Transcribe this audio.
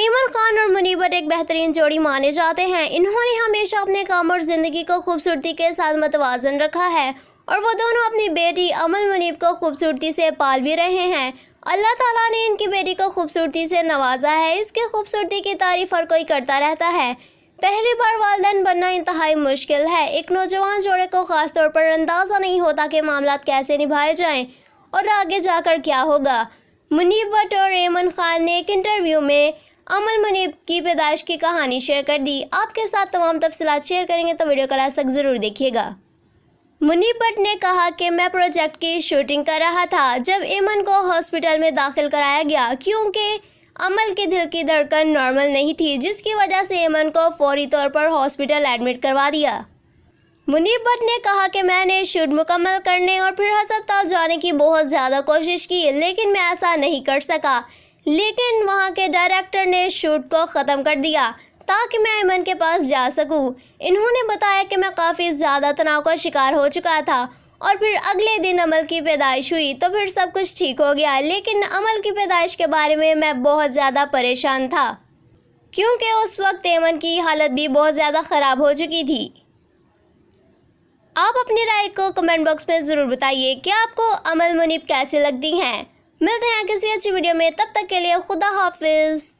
ऐमन खान और मुनीबर एक बेहतरीन जोड़ी माने जाते हैं इन्होंने हमेशा अपने काम और ज़िंदगी को खूबसूरती के साथ मतवाजन रखा है और वो दोनों अपनी बेटी अमन मुनीब को खूबसूरती से पाल भी रहे हैं अल्लाह ताला ने इनकी बेटी को खूबसूरती से नवाजा है इसके खूबसूरती की तारीफ हर कोई करता रहता है पहली बार वालदेन बनना इंतहाई मुश्किल है एक नौजवान जोड़े को ख़ास तौर पर अंदाज़ा नहीं होता कि मामला कैसे निभाए जाएँ और आगे जाकर क्या होगा मुनीब भट्ट और ऐमन खान ने एक इंटरव्यू में अमन मुनीब की पैदाइश की कहानी शेयर कर दी आपके साथ तमाम तफसलत शेयर करेंगे तो वीडियो का लास्ट तक ज़रूर देखिएगा मुनीब भट्ट ने कहा कि मैं प्रोजेक्ट की शूटिंग कर रहा था जब इमन को हॉस्पिटल में दाखिल कराया गया क्योंकि अमल के दिल की धड़कन नॉर्मल नहीं थी जिसकी वजह से इमन को फौरी तौर पर हॉस्पिटल एडमिट करवा दिया मुनीब भट्ट ने कहा कि मैंने शूट मुकम्मल करने और फिर हस्पताल जाने की बहुत ज़्यादा कोशिश की लेकिन मैं ऐसा नहीं कर सका लेकिन वहाँ के डायरेक्टर ने शूट को ख़त्म कर दिया ताकि मैं ऐमन के पास जा सकूं। इन्होंने बताया कि मैं काफ़ी ज़्यादा तनाव का शिकार हो चुका था और फिर अगले दिन अमल की पैदाइश हुई तो फिर सब कुछ ठीक हो गया लेकिन अमल की पैदाइश के बारे में मैं बहुत ज़्यादा परेशान था क्योंकि उस वक्त ऐमन की हालत भी बहुत ज़्यादा ख़राब हो चुकी थी आप अपनी राय को कमेंट बॉक्स में ज़रूर बताइए कि आपको अमल मुनिब कैसे लगती हैं मिलते हैं किसी अच्छी वीडियो में तब तक के लिए खुदा हाफिज